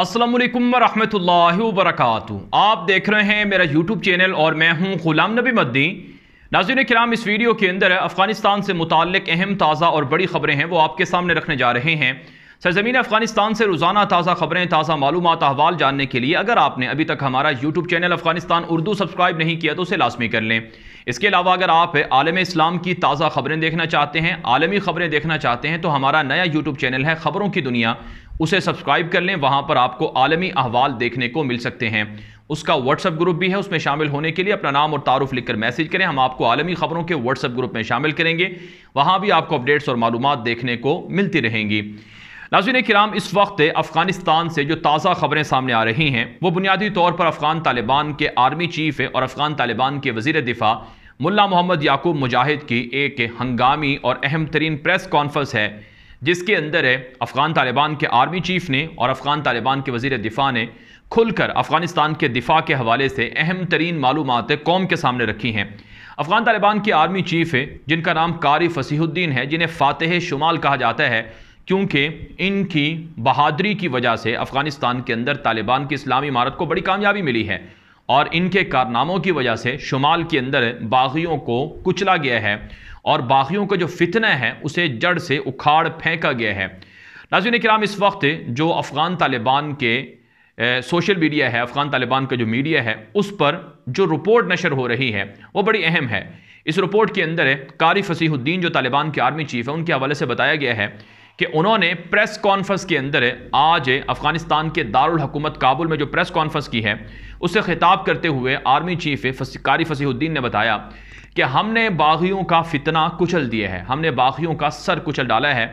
असलम वरहमतुल्ला वरक आप देख रहे हैं मेरा यूट्यूब चैनल और मैं हूं गुलाम नबी मद्दी नाजिन कराम इस वीडियो के अंदर अफगानिस्तान से मुतक अहम ताज़ा और बड़ी खबरें हैं वो आपके सामने रखने जा रहे हैं सरजमीन अफगानिस्तान से रोज़ाना ताज़ा खबरें ताज़ा मालूम अहवाल जानने के लिए अगर आपने अभी तक हमारा YouTube channel Afghanistan Urdu subscribe नहीं किया तो उसे लाजमी कर लें इसके अलावा अगर आप आलम इस्लाम की ताज़ा खबरें देखना चाहते हैं आलमी खबरें देखना चाहते हैं तो हमारा नया यूट्यूब चैनल है खबरों की दुनिया उसे सब्सक्राइब कर लें वहाँ पर आपको आलमी अहवाल देखने को मिल सकते हैं उसका व्हाट्सअप ग्रुप भी है उसमें शामिल होने के लिए अपना नाम और तारुफ लिखकर मैसेज करें हम आपको आलमी खबरों के व्हाट्सअप ग्रुप में शामिल करेंगे वहाँ भी आपको अपडेट्स और मालूम देखने को मिलती रहेंगी नाजिन कराम इस वक्त अफगानिस्तान से जो ताज़ा खबरें सामने आ रही हैं वो बुनियादी तौर पर अफगान तालिबान के आर्मी चीफ और अफगान तालिबान के वजीर दिफा मुला मोहम्मद याकूब मुजाहिद की एक हंगामी और अहम तरीन प्रेस कॉन्फ्रेंस है जिसके अंदर है अफगान तालिबान के आर्मी चीफ ने और अफगान तालिबान के वजीर दिफा ने खुलकर अफगानिस्तान के दिफा के हवाले से अहम तरीन मालूम कौम के सामने रखी हैं अफगान तालिबान के आर्मी चीफ है जिनका नाम कारी फसीहुद्दीन है जिन्हें फातह शुमाल कहा जाता है क्योंकि इनकी बहादरी की वजह से अफ़गानिस्तान के अंदर तालिबान की इस्लामी इमारत को बड़ी कामयाबी मिली है और इनके कारनामों की वजह से शुमाल के अंदर बागियों को कुचला गया है और बागियों का जो फितना है उसे जड़ से उखाड़ फेंका गया है नाजिन कराम इस वक्त जो अफ़गान तालिबान के सोशल मीडिया है अफ़गान तालिबान का जो मीडिया है उस पर जो रिपोर्ट नशर हो रही है वो बड़ी अहम है इस रिपोर्ट के अंदर कारी फसीहुद्दीन जो तालिबान के आर्मी चीफ है उनके हवाले से बताया गया है कि उन्होंने प्रेस कॉन्फ्रेंस के अंदर आज अफगानिस्तान के दारुल हकूमत काबुल में जो प्रेस कॉन्फ्रेंस की है उससे खिताब करते हुए आर्मी चीफ कारी फसीहुद्दीन ने बताया कि हमने बागियों का फितना कुचल दिया है हमने बागियों का सर कुचल डाला है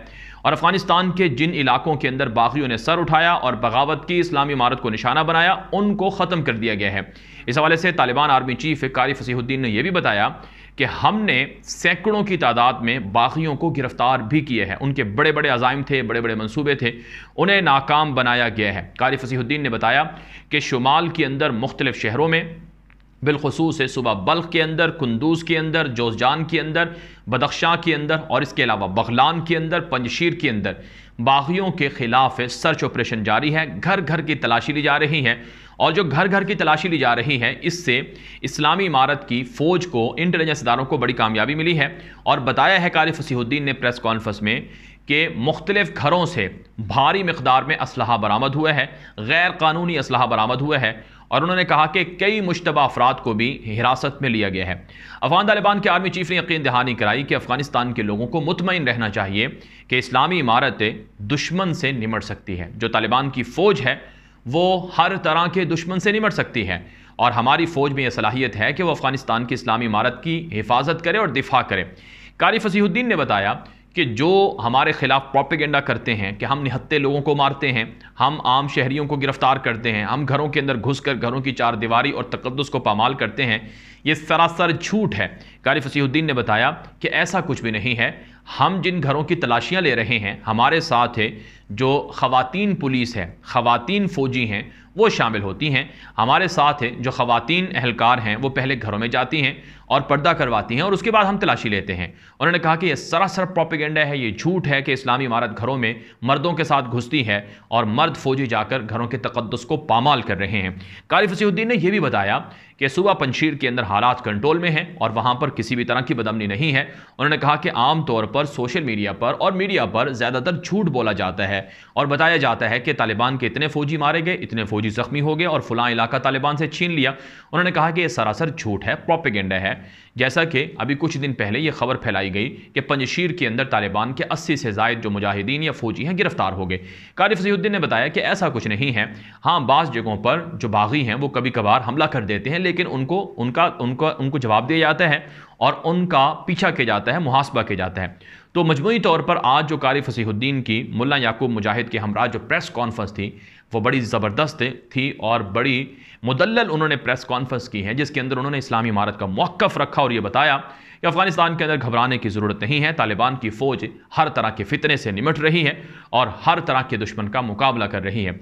और अफगानिस्तान के जिन इलाकों के अंदर बागियों ने सर उठाया और बगावत की इस्लामी इमारत को निशाना बनाया उनको ख़त्म कर दिया गया है इस हवाले से तालिबान आर्मी चीफ कारी फसीहुद्दीन ने यह भी बताया कि हमने सैकड़ों की तादाद में बागियों को गिरफ्तार भी किए हैं उनके बड़े बड़े अजाइम थे बड़े बड़े मनसूबे थे उन्हें नाकाम बनाया गया है कारी फसीहुद्दीन ने बताया कि शुमाल के अंदर मुख्तलिफ शहरों में बिलखसूस है सुबह बल्ख के अंदर कुंदूज़ के अंदर जोजान के अंदर बदख्शां के अंदर और इसके अलावा बगलान के अंदर पंजशीर के अंदर बागियों के ख़िलाफ़ सर्च ऑपरेशन जारी है घर घर की तलाशी ली जा रही है और जो घर घर की तलाशी ली जा रही है इससे इस्लामी इमारत की फ़ौज को इंटेलिजेंस इदारों को बड़ी कामयाबी मिली है और बताया है कारी फसीहुद्दीन ने प्रेस कॉन्फ्रेंस में कि मुख्तलिफ घरों से भारी मकदार में असलाह बरामद हुआ है गैर कानूनी असलाह बरामद हुआ है और उन्होंने कहा कि कई मुशतबा अफराद को भी हिरासत में लिया गया है अफगान तालिबान के आर्मी चीफ ने यकीन दहानी कराई कि अफगानिस्तान के लोगों को मुतमिन रहना चाहिए कि इस्लामी इमारत दुश्मन से निमट सकती है जो तालिबान की फ़ौज है वो हर तरह के दुश्मन से निमट सकती है और हमारी फ़ौज में यह सलाहियत है कि वह अफ़गानिस्तान की इस्लामी इमारत की हिफाजत करे और दिफा करे कारी फसीहुद्दीन ने बताया कि जो हमारे ख़िलाफ़ प्रोपेगेंडा करते हैं कि हम निहत्ते लोगों को मारते हैं हम आम शहरीों को गिरफ़्तार करते हैं हम घरों के अंदर घुस कर घरों की चार दीवारी और तकदस को पामाल करते हैं ये सरासर झूठ है कारी फसीहुद्दीन ने बताया कि ऐसा कुछ भी नहीं है हम जिन घरों की तलाशियाँ ले रहे हैं हमारे साथ है जो ख़वातीन पुलिस है ख़वातीन फ़ौजी हैं वो शामिल होती हैं हमारे साथ है जो ख़वातीन अहलकार हैं वो पहले घरों में जाती हैं और पर्दा करवाती हैं और उसके बाद हम तलाशी लेते हैं उन्होंने कहा कि ये सरासर प्रोपिगेंडा है ये झूठ है कि इस्लामी इमारत घरों में मर्दों के साथ घुसती है और मर्द फ़ौजी जाकर घरों के तकदस को पामाल कर रहे हैं कारी फसीुद्दीन ने यह भी बताया कि सुबह पंशीर के अंदर हालात कंट्रोल में हैं और वहाँ पर किसी भी तरह की बदमनी नहीं है उन्होंने कहा कि आम तौर पर सोशल मीडिया पर और मीडिया पर ज़्यादातर झूठ बोला जाता है और बताया जाता है कि तालिबान के इतने फ़ौजी मारे गए इतने फ़ौजी ज़ख्मी हो गए और फलां इलाका तालिबान से छीन लिया उन्होंने कहा कि यह सरासर झूठ है प्रोपेगेंडा है जैसा कि अभी कुछ दिन पहले यह खबर फैलाई गई कि पंजशीर के अंदर तालिबान के अस्सी से जायद जो मुजाहिदीन या फौजी हैं गिरफ्तार हो गए कारिफ सहीद्दीन ने बताया कि ऐसा कुछ नहीं है हाँ बाज़ जगहों पर जो बागी हैं वो कभी कभार हमला कर देते हैं लेकिन उनको उनका उनका उनको जवाब दिया जाता है और उनका पीछा किया जाता है मुहासबा किया जाता है तो मजमू तौर पर आज जो कारी फसीहुद्दीन की मुला याकूब मुजाहिद के हमरा जो प्रेस कॉन्फ्रेंस थी वो बड़ी ज़बरदस्त थी और बड़ी मुदलल उन्होंने प्रेस कॉन्फ्रेंस की है जिसके अंदर उन्होंने इस्लामी इमारत का मौक़ रखा और ये बताया कि अफ़गानिस्तान के अंदर घबराने की ज़रूरत नहीं है तालिबान की फ़ौज हर तरह के फितने से निमट रही है और हर तरह के दुश्मन का मुकाबला कर रही है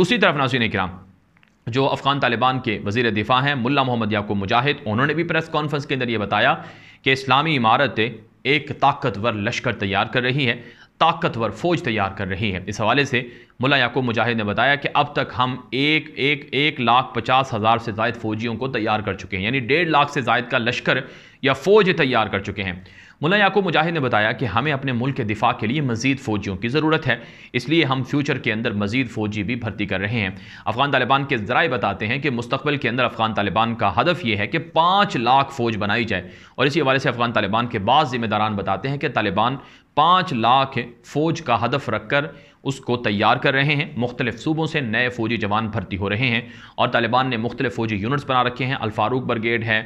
दूसरी तरफ नाजीन कराम जो अफ़गान तालिबान के वजीर दिफा हैं मुल्ला मोहम्मद याकूब मुजाहिद उन्होंने भी प्रेस कॉन्फ्रेंस के अंदर यह बताया कि इस्लामी इमारत एक ताकतवर लश्कर तैयार कर रही है ताकतवर फ़ौज तैयार कर रही है इस हवाले से मुला याकूब मुजाहिद ने बताया कि अब तक हम एक एक एक लाख पचास हज़ार से जायद फ़ौजियों को तैयार कर चुके हैं यानी डेढ़ लाख से जायद का लश्कर या फ़ौज तैयार कर चुके हैं मुला याकूब मुजाहिद ने बताया कि हमें अपने मुल्क के दिफा के लिए मजीद फौजियों की ज़रूरत है इसलिए हम फ्यूचर के अंदर मजीद फौजी भी भर्ती कर रहे हैं अफगान तालिबान के ज़रा बताते हैं कि मुस्तबिल के अंदर अफगान तालिबान का हदफ यह है कि पाँच लाख फौज बनाई जाए और इसी हवाले से अफगान तालिबान के बाद जिम्मेदारान बताते हैं कि तालिबान पाँच लाख फौज का हदफ रखकर उसको तैयार कर रहे हैं मुख्तलिफ सूबों से नए फौजी जवान भर्ती हो रहे हैं और तालिबान ने मुख्तलिफ फौजी यूनिट्स बना रखे हैं अलफारूक ब्रिगेड है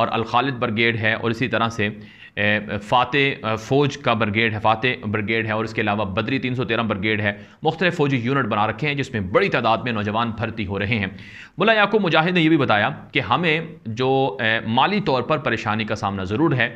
और अलखालिद ब्रिगेड है और इसी तरह से फ़ाते फ़ौज का ब्रिगेड है फाते ब्रिगेड है और इसके अलावा बदरी तीन सौ तेरह ब्रिगेड है मुख्तलिफ फ़ौजी यूनिट बना रखे हैं जिसमें बड़ी तादाद में नौजवान भर्ती हो रहे हैं मुला याकूब मुजाहिद ने यह भी बताया कि हमें जो माली तौर पर परेशानी का सामना ज़रूर है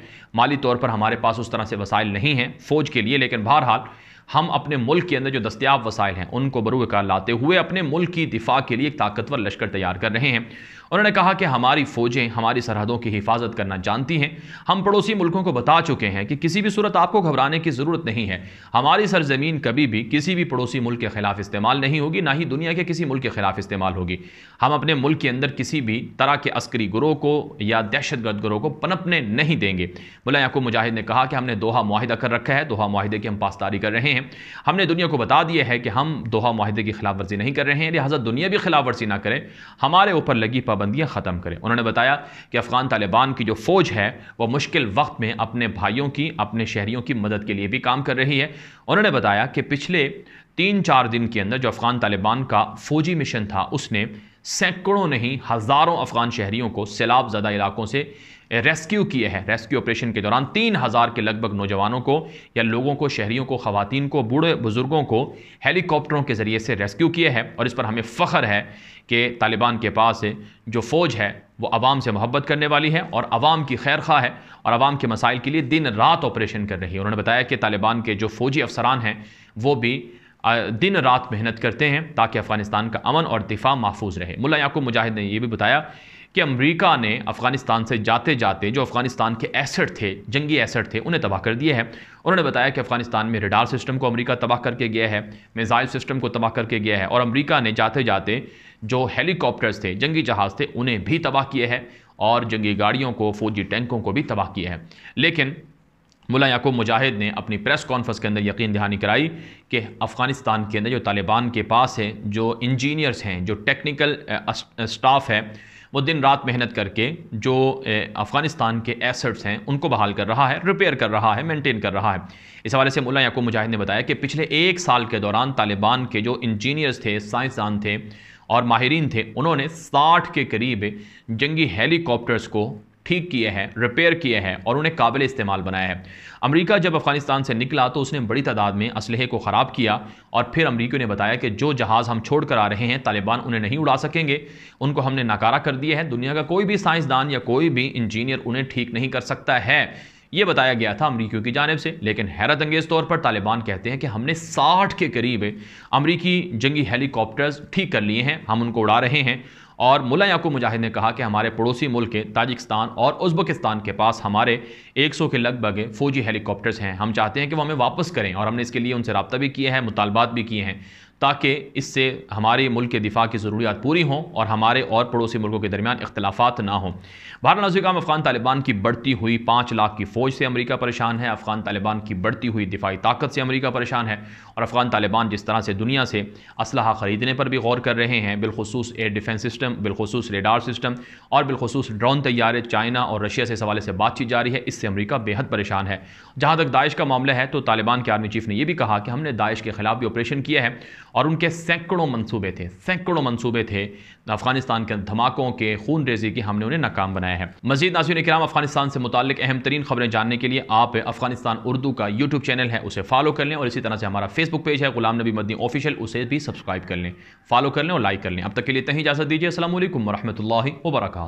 माली तौर पर हमारे पास उस तरह से वसाइल नहीं हैं फ़ौज के लिए लेकिन बहरहाल हम अपने मुल्क के अंदर जो दस्तियाब वसाइल हैं उनको बरू लाते हुए अपने मुल्क की दिफा के लिए एक ताकतवर लश्कर तैयार कर रहे हैं उन्होंने कहा कि हमारी फ़ौजें हमारी सरहदों की हिफाजत करना जानती हैं हम पड़ोसी मुल्कों को बता चुके हैं कि किसी भी सूरत आपको घबराने की ज़रूरत नहीं है हमारी सरजमीन कभी भी किसी भी पड़ोसी मुल्क के ख़िलाफ़ इस्तेमाल नहीं होगी ना ही दुनिया के किसी मुल्क के ख़िलाफ़ इस्तेमाल होगी हम अपने मुल्क के अंदर किसी भी तरह के अस्करी ग्रोह को या दहशत गर्द ग्रोह को पनपने नहीं देंगे बुला याकूब मुजाहिद ने कहा कि हमने दोहा माहिदा कर रखा है दोहा माहिदे की हम पासदारी कर रहे हैं हैं हमने दुनिया को बता दिया है कि हम दोहा माहे की खिलाफ वर्जी नहीं कर रहे हैं लिहाजा दुनिया भी खिलाफ वर्जी ना करें हमारे ऊपर लगी पाबंदियाँ ख़त्म करें उन्होंने बताया कि अफ़गान तालिबान की जो फ़ौज है वह मुश्किल वक्त में अपने भाइयों की अपने शहरीों की मदद के लिए भी काम कर रही है उन्होंने बताया कि पिछले तीन चार दिन के अंदर जो अफ़गान तालिबान का फ़ौजी मिशन था उसने सैकड़ों नहीं हज़ारों अफ़गान शहरीों को सैलाब ज़्यादा इलाकों से रेस्क्यू किए हैं रेस्क्यू ऑपरेशन के दौरान तीन हज़ार के लगभग नौजवानों को या लोगों को शहरियों को खातन को बूढ़े बुज़ुर्गों को हेलीकॉप्टरों के ज़रिए से रेस्क्यू किए हैं और इस पर हमें फ़ख्र है कि तालिबान के पास जो फ़ौज है वो आवाम से मोहब्बत करने वाली है और आवाम की खैर खा है और आवाम के मसाइल के लिए दिन रात ऑपरेशन कर रही है उन्होंने बताया कि तालिबान के जो फ़ौजी अफसरान हैं वो भी दिन रात मेहनत करते हैं ताकि अफगानिस्तान का अमन और दिफा महफूज रहे मुला याकूब मुजाहिद ने यह भी बताया कि अमेरिका ने अफ़गानिस्तान से जाते जाते जो अफ़गानिस्तान के एसेट थे जंगी एसेट थे उन्हें तबाह कर दिए हैं उन्होंने बताया कि अफ़गानिस्तान में रिडार सिस्टम को अमेरिका तबाह करके गया है मिज़ाइल सिस्टम को तबाह करके गया है और अमेरिका ने जाते जाते जो हेलीकॉप्टर्स थे जंगी जहाज़ थे उन्हें भी तबाह किए हैं और जंगी गाड़ियों को फौजी टैंकों को भी तबाह किया है लेकिन मुला याकूब मुजाहिद ने अपनी प्रेस कॉन्फ्रेंस के अंदर यकीन दहानी कराई कि अफ़गानिस्तान के अंदर जो तालिबान के पास है जो इंजीनियर्स हैं जो टेक्निकल स्टाफ है वो दिन रात मेहनत करके जो अफ़गानिस्तान के एसेट्स हैं उनको बहाल कर रहा है रिपेयर कर रहा है मेंटेन कर रहा है इस हवाले से मुला याकूब मुजाहिद ने बताया कि पिछले एक साल के दौरान तालिबान के जो इंजीनियर्स थे साइंसदान थे और माहरीन थे उन्होंने साठ के करीब जंगी हेलीकॉप्टर्स को ठीक किए हैं रिपेयर किए हैं और उन्हें काबिल इस्तेमाल बनाया है अमेरिका जब अफगानिस्तान से निकला तो उसने बड़ी तादाद में इसलहे को ख़राब किया और फिर अमरीकियों ने बताया कि जो जहाज़ हम छोड़ कर आ रहे हैं तालिबान उन्हें नहीं उड़ा सकेंगे उनको हमने नकारा कर दिया है दुनिया का कोई भी साइंसदान या कोई भी इंजीनियर उन्हें ठीक नहीं कर सकता है ये बताया गया था अमरीकियों की जानब से लेकिन हैरत अंगेज़ तौर पर तालिबान कहते हैं कि हमने साठ के करीब अमरीकी जंगी हेलीकॉप्टर्स ठीक कर लिए हैं हम उनको उड़ा रहे हैं और मुला याकूब मुजाहिद ने कहा कि हमारे पड़ोसी मुल्क ताजिकस्तान और उज्बकिस्तान के पास हमारे 100 के लगभग फौजी हेलीकॉप्टर्स हैं हम चाहते हैं कि वो हमें वापस करें और हमने इसके लिए उनसे रबता भी किए हैं मुतालबात भी किए हैं ताकि इससे हमारे मुल्क के दिफा की ज़रूरियात पूरी हों और हमारे और पड़ोसी मुल्कों के दरमियान इख्तलाफात ना हों भारत में अफगान तालिबान की बढ़ती हुई पाँच लाख की फ़ौज से अमरीका परेशान है अफगान तालिबान की बढ़ती हुई दिफाई ताकत से अमरीका परेशान है और अफगान तालिबान जिस तरह से दुनिया से असलाह ख़रीदने पर भी गौर कर रहे हैं बिलखसूस एयर डिफेंस सिस्टम बिलखसूस रेडार सिस्टम और बिलखसूस ड्रोन तैयारे चाइना और रशिया से इस हवाले से बातचीत जारी है इससे अमरीका बेहद परेशान है जहाँ तक दाइश का मामला है तो तालिबान के आर्मी चीफ ने यह भी कहा कि हमने दाइश के खिलाफ भी ऑपरेशन किया है और उनके सैकड़ों मंसूबे थे सैकड़ों मंसूबे थे अफगानिस्तान के धमाकों के खून रेजी के हमने उन्हें नाकाम बनाया है मजीद नासिर कराम अफगानिस्तान से मुतक अहम तरीन खबरें जानने के लिए आप अफगानिस्तान उर्दू का यूट्यूब चैनल है उसे फॉलो कर लें और इसी तरह से हमारा फेसबुक पेज है गुलाम नबी मदनी ऑफिशियल उसे भी सब्सक्राइब कर लें फॉलो कर लें और लाइक कर लें अब तक के लिए तहीं इजाजत दीजिए असल वरहमल वर्क